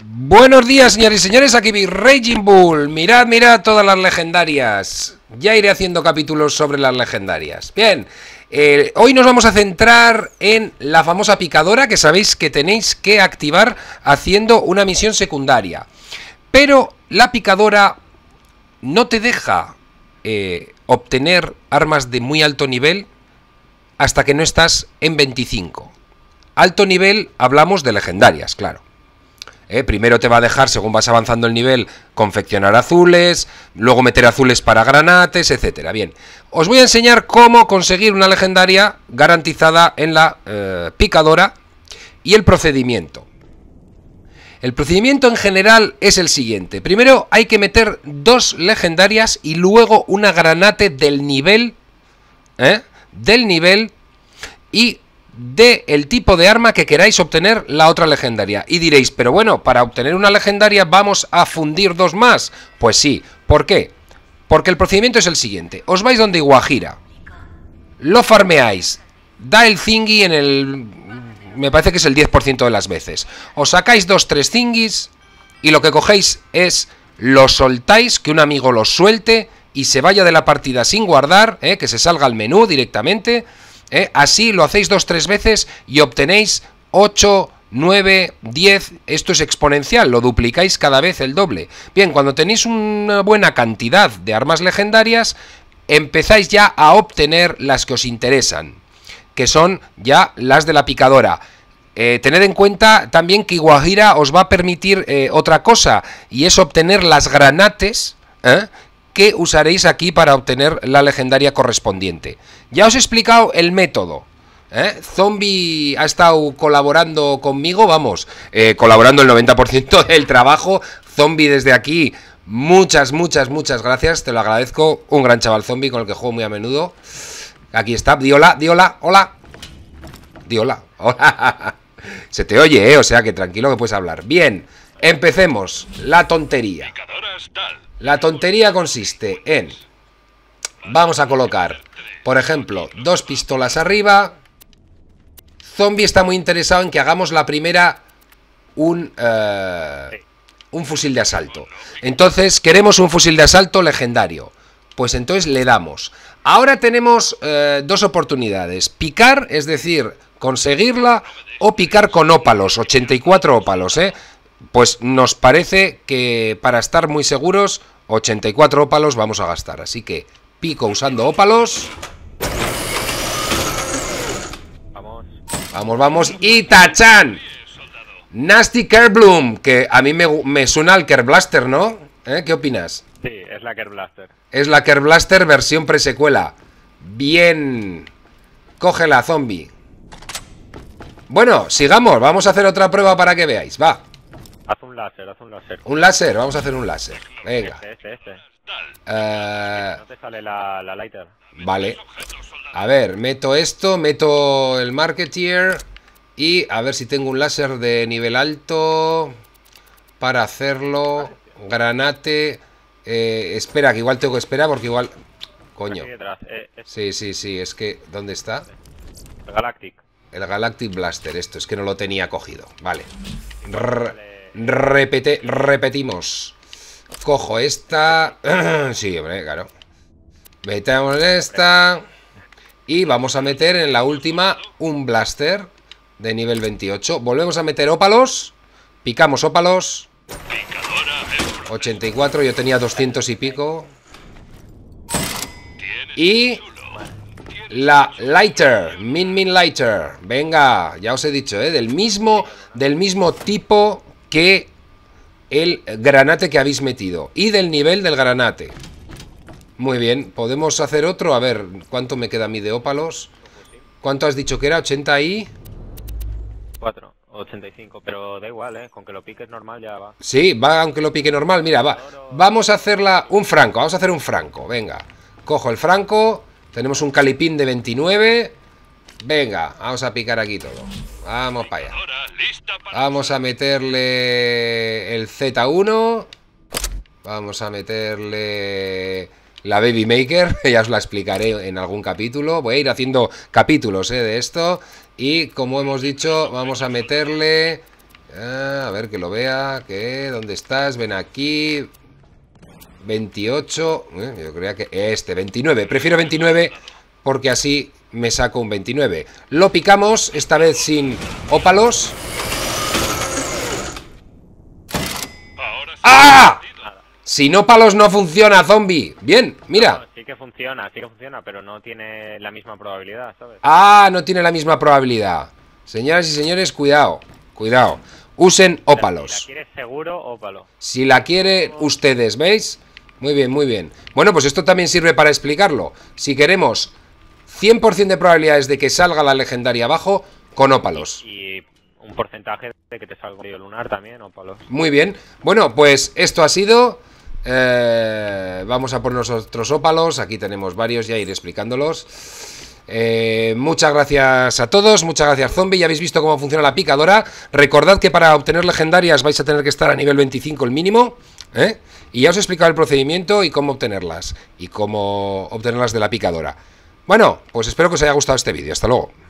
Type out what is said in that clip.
Buenos días, señores y señores, aquí vi Raging Bull. Mirad, mirad todas las legendarias. Ya iré haciendo capítulos sobre las legendarias. Bien, eh, hoy nos vamos a centrar en la famosa picadora que sabéis que tenéis que activar haciendo una misión secundaria. Pero la picadora no te deja eh, obtener armas de muy alto nivel hasta que no estás en 25. Alto nivel, hablamos de legendarias, claro. Eh, primero te va a dejar, según vas avanzando el nivel, confeccionar azules, luego meter azules para granates, etcétera. Bien, os voy a enseñar cómo conseguir una legendaria garantizada en la eh, picadora y el procedimiento. El procedimiento en general es el siguiente. Primero hay que meter dos legendarias y luego una granate del nivel, ¿eh? del nivel y de el tipo de arma que queráis obtener la otra legendaria. Y diréis, pero bueno, para obtener una legendaria vamos a fundir dos más. Pues sí, ¿por qué? Porque el procedimiento es el siguiente. Os vais donde Guajira. Lo farmeáis. Da el Zingui. en el... Me parece que es el 10% de las veces. Os sacáis dos, tres thingys. y lo que cogéis es... Lo soltáis, que un amigo los suelte y se vaya de la partida sin guardar, ¿eh? que se salga al menú directamente ¿eh? Así lo hacéis dos, tres veces y obtenéis 8 9, 10, esto es exponencial, lo duplicáis cada vez el doble. Bien, cuando tenéis una buena cantidad de armas legendarias, empezáis ya a obtener las que os interesan, que son ya las de la picadora. Eh, tened en cuenta también que Iguajira os va a permitir eh, otra cosa, y es obtener las granates, ¿eh? que usaréis aquí para obtener la legendaria correspondiente. Ya os he explicado el método. ¿eh? Zombie ha estado colaborando conmigo, vamos, eh, colaborando el 90% del trabajo. Zombie desde aquí, muchas, muchas, muchas gracias, te lo agradezco. Un gran chaval zombie con el que juego muy a menudo. Aquí está, Diola, Diola, hola. Diola, hola. Se te oye, ¿eh? o sea que tranquilo que puedes hablar. Bien, Empecemos. La tontería. La tontería consiste en... Vamos a colocar, por ejemplo, dos pistolas arriba. Zombie está muy interesado en que hagamos la primera un... Eh, un fusil de asalto. Entonces, queremos un fusil de asalto legendario. Pues entonces le damos. Ahora tenemos eh, dos oportunidades. Picar, es decir, conseguirla o picar con ópalos, 84 ópalos, ¿eh? pues nos parece que para estar muy seguros, 84 ópalos vamos a gastar. Así que pico usando ópalos. Vamos. Vamos, Y tachan. Nasty Kerbloom, que a mí me, suena al Kerblaster, ¿no? ¿Eh? ¿Qué opinas? Sí, es la Kerblaster. Es la Kerblaster versión presecuela. Bien. Cógela, zombie. Bueno, sigamos. Vamos a hacer otra prueba para que veáis. Va. Haz un láser, haz un láser. Un láser, vamos a hacer un láser. Venga. Este, este, este. Eh, No te sale la, lighter. Vale. A ver, meto esto, meto el marketeer. Y a ver si tengo un láser de nivel alto. Para hacerlo. Granate. Eh, espera, que igual tengo que esperar porque igual... Coño. Eh, sí, sí, sí, es que... ¿Dónde está? El Galactic. El Galactic Blaster, esto, es que no lo tenía cogido. Vale repetimos. Cojo esta. sí, hombre, claro. Metemos esta. Y vamos a meter en la última un blaster de nivel 28. Volvemos a meter ópalos. Picamos ópalos. 84, yo tenía 200 y pico. Y la lighter, Min Min lighter. Venga, ya os he dicho, ¿eh? del mismo del mismo tipo que el granate que habéis metido y del nivel del granate. Muy bien, podemos hacer otro. A ver, ¿cuánto me queda a mí de ópalos? ¿Cuánto has dicho que era? ¿80 y...? 4, 85, pero da igual, ¿eh? Con que lo piques normal ya va. Sí, va aunque lo pique normal. Mira, va. Vamos a hacerla un franco, vamos a hacer un franco. Venga, cojo el franco. Tenemos un calipín de 29. Venga, vamos a picar aquí todo. Vamos para allá. Vamos a meterle el Z1. Vamos a meterle la Baby Maker. Ya os la explicaré en algún capítulo. Voy a ir haciendo capítulos eh, de esto. Y como hemos dicho, vamos a meterle... Ah, a ver que lo vea. que ¿Dónde estás? Ven aquí. 28. Eh, yo creía que... Este, 29. Prefiero 29 porque así me saco un 29. Lo picamos, esta vez sin ópalos. ¡Ah! Si no palos no funciona, zombie. Bien, mira. sí que funciona, sí que funciona, pero no tiene la misma probabilidad, ¿sabes? Ah, no tiene la misma probabilidad. Señoras y señores, cuidado, cuidado. Usen ópalos. Si la quiere seguro, ópalo. Si la quiere... ustedes, ¿veis? Muy bien, muy bien. Bueno, pues esto también sirve para explicarlo. Si queremos 100% de probabilidades de que salga la legendaria abajo con ópalos. Y, un porcentaje de que te salga un lunar también, ópalos. Muy bien. Bueno, pues esto ha sido... Eh, vamos a por nosotros ópalos. Aquí tenemos varios, ya ir explicándolos. Eh, muchas gracias a todos, muchas gracias Zombie, ya habéis visto cómo funciona la picadora. Recordad que para obtener legendarias vais a tener que estar a nivel 25 el mínimo. ¿eh? Y ya os he explicado el procedimiento y cómo obtenerlas. Y cómo obtenerlas de la picadora. Bueno, pues espero que os haya gustado este vídeo. Hasta luego.